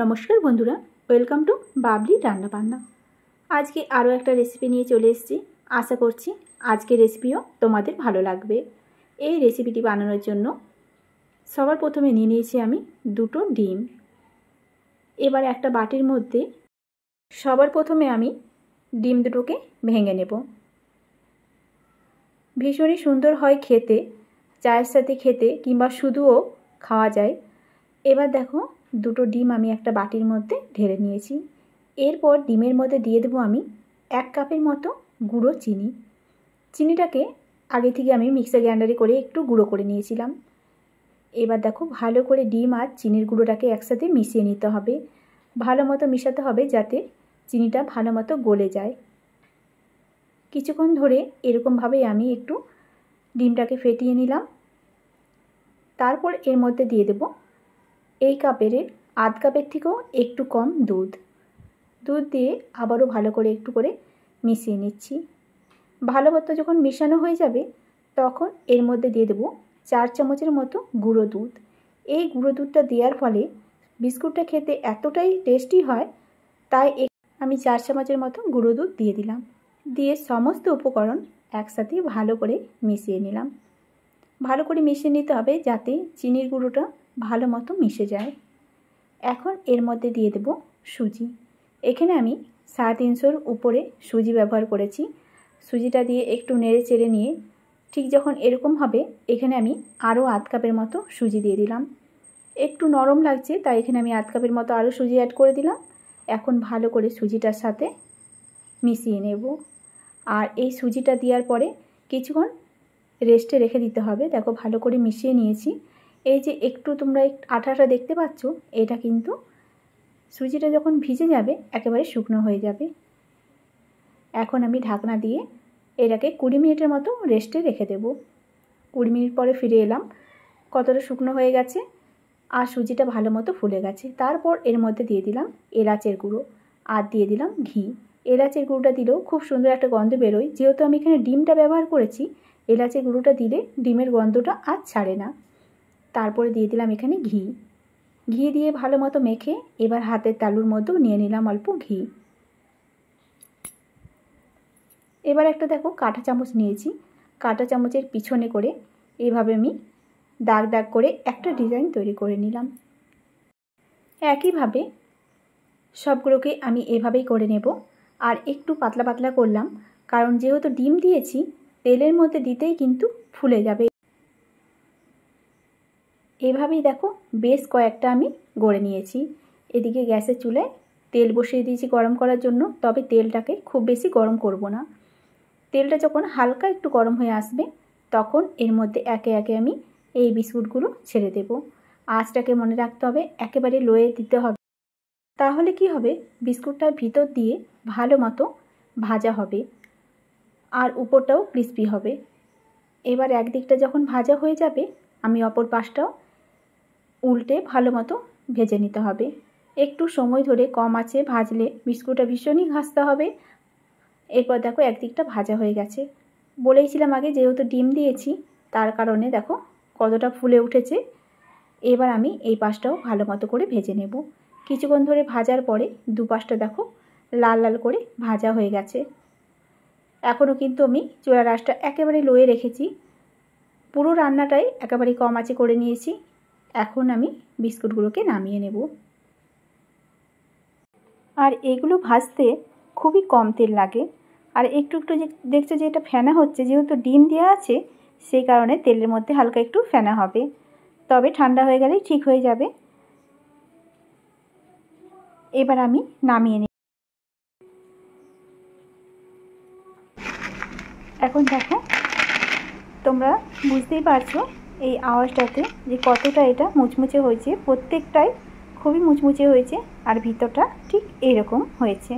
নমস্কার বন্ধুরা welcome to Babli রান্নাবান্না আজকে আরও একটা রেসিপি নিয়ে চলে এসেছি আশা করছি আজকে রেসিপিও তোমাদের ভালো লাগবে এই রেসিপিটি বানানোর জন্য সবার প্রথমে নিয়ে নিয়েছি আমি দুটো ডিম এবার একটা বাটির মধ্যে সবার প্রথমে আমি ডিম দুটোকে ভেঙে নেব ভীষণই সুন্দর হয় খেতে চায়ের সাথে খেতে কিংবা শুধুও খাওয়া যায় এবার দেখো দুটো ডিম আমি একটা বাটির মধ্যে ঢেলে নিয়েছি এরপর ডিমের মধ্যে দিয়ে দেবো আমি এক কাপের মতো গুঁড়ো চিনি চিনিটাকে আগে থেকে আমি মিক্সার গ্রাইন্ডারে করে একটু গুঁড়ো করে নিয়েছিলাম এবার দেখো ভালো করে ডিম আর চিনির গুঁড়োটাকে একসাথে মিশিয়ে নিতে হবে ভালো মতো মিশাতে হবে যাতে চিনিটা ভালো মতো গলে যায় কিছুক্ষণ ধরে এরকমভাবেই আমি একটু ডিমটাকে ফেটিয়ে নিলাম তারপর এর মধ্যে দিয়ে দেবো এই কাপের আধ কাপের থেকেও একটু কম দুধ দুধ দিয়ে আবারও ভালো করে একটু করে মিশিয়ে নিচ্ছি ভালো মতো যখন মিশানো হয়ে যাবে তখন এর মধ্যে দিয়ে দেবো চার চামচের মতো গুঁড়ো দুধ এই গুঁড়ো দুধটা দেওয়ার ফলে বিস্কুটটা খেতে এতটাই টেস্টি হয় তাই আমি চার চামচের মতো গুঁড়ো দুধ দিয়ে দিলাম দিয়ে সমস্ত উপকরণ একসাথে ভালো করে মিশিয়ে নিলাম ভালো করে মিশিয়ে নিতে হবে যাতে চিনির গুঁড়োটা ভালো মতো মিশে যায় এখন এর মধ্যে দিয়ে দেব সুজি এখানে আমি সাড়ে তিনশোর উপরে সুজি ব্যবহার করেছি সুজিটা দিয়ে একটু নেড়ে চেড়ে নিয়ে ঠিক যখন এরকম হবে এখানে আমি আরও আধ কাপের মতো সুজি দিয়ে দিলাম একটু নরম লাগছে তাই এখানে আমি আধ কাপের মতো আরও সুজি অ্যাড করে দিলাম এখন ভালো করে সুজিটার সাথে মিশিয়ে নেব আর এই সুজিটা দেওয়ার পরে কিছুক্ষণ রেস্টে রেখে দিতে হবে দেখো ভালো করে মিশিয়ে নিয়েছি এই যে একটু তোমরা আঠাটা দেখতে পাচ্ছ এটা কিন্তু সুজিটা যখন ভিজে যাবে একেবারে শুকনো হয়ে যাবে এখন আমি ঢাকনা দিয়ে এটাকে কুড়ি মিনিটের মতো রেস্টে রেখে দেব কুড়ি মিনিট পরে ফিরে এলাম কতটা শুকনো হয়ে গেছে আর সুজিটা ভালো মতো ফুলে গেছে তারপর এর মধ্যে দিয়ে দিলাম এলাচের গুঁড়ো আর দিয়ে দিলাম ঘি এলাচের গুঁড়োটা দিলেও খুব সুন্দর একটা গন্ধ বেরোয় যেহেতু আমি এখানে ডিমটা ব্যবহার করেছি এলাচের গুঁড়োটা দিলে ডিমের গন্ধটা আর ছাড়ে না তারপরে দিয়ে দিলাম এখানে ঘি ঘি দিয়ে ভালো মতো মেখে এবার হাতের তালুর মধ্যেও নিয়ে নিলাম অল্প ঘি এবার একটা দেখো কাঁটা চামচ নিয়েছি কাঁটা চামচের পিছনে করে এভাবে আমি দাগ দাগ করে একটা ডিজাইন তৈরি করে নিলাম একইভাবে সবগুলোকে আমি এভাবেই করে নেব আর একটু পাতলা পাতলা করলাম কারণ যেহেতু ডিম দিয়েছি তেলের মধ্যে দিতেই কিন্তু ফুলে যাবে এভাবেই দেখো বেশ কয়েকটা আমি গড়ে নিয়েছি এদিকে গ্যাসের চুলায় তেল বসিয়ে দিয়েছি গরম করার জন্য তবে তেলটাকে খুব বেশি গরম করব না তেলটা যখন হালকা একটু গরম হয়ে আসবে তখন এর মধ্যে একে একে আমি এই বিস্কুটগুলো ছেড়ে দেব আঁচটাকে মনে রাখতে হবে একেবারে লোয়ে দিতে হবে তাহলে কি হবে বিস্কুটটার ভিতর দিয়ে ভালো মতো ভাজা হবে আর উপরটাও ক্রিস্পি হবে এবার একদিকটা যখন ভাজা হয়ে যাবে আমি অপর পাশটাও উল্টে ভালো মতো ভেজে নিতে হবে একটু সময় ধরে কম আছে ভাজলে বিস্কুটটা ভীষণই ঘাসতে হবে এরপর দেখো একদিকটা ভাজা হয়ে গেছে বলেইছিলাম আগে যেহেতু ডিম দিয়েছি তার কারণে দেখো কতটা ফুলে উঠেছে এবার আমি এই পাশটাও ভালো মতো করে ভেজে নেব কিছুক্ষণ ধরে ভাজার পরে দু পাশটা দেখো লাল লাল করে ভাজা হয়ে গেছে এখনও কিন্তু আমি চোরা রাসটা একেবারে লয়ে রেখেছি পুরো রান্নাটাই একেবারে কম আছে করে নিয়েছি এখন আমি বিস্কুটগুলোকে নামিয়ে নেব আর এগুলো ভাজতে খুবই কম তেল লাগে আর একটু একটু যে দেখছো যে এটা ফেনা হচ্ছে যেহেতু ডিম দেওয়া আছে সেই কারণে তেলের মধ্যে হালকা একটু ফেনা হবে তবে ঠান্ডা হয়ে গেলেই ঠিক হয়ে যাবে এবার আমি নামিয়ে নিই এখন দেখো তোমরা বুঝতেই পারছো এই আওয়াজটাতে যে কতটা এটা মুচমুচে হয়েছে প্রত্যেকটাই খুবই মুচমুচে হয়েছে আর ভিতরটা ঠিক এরকম হয়েছে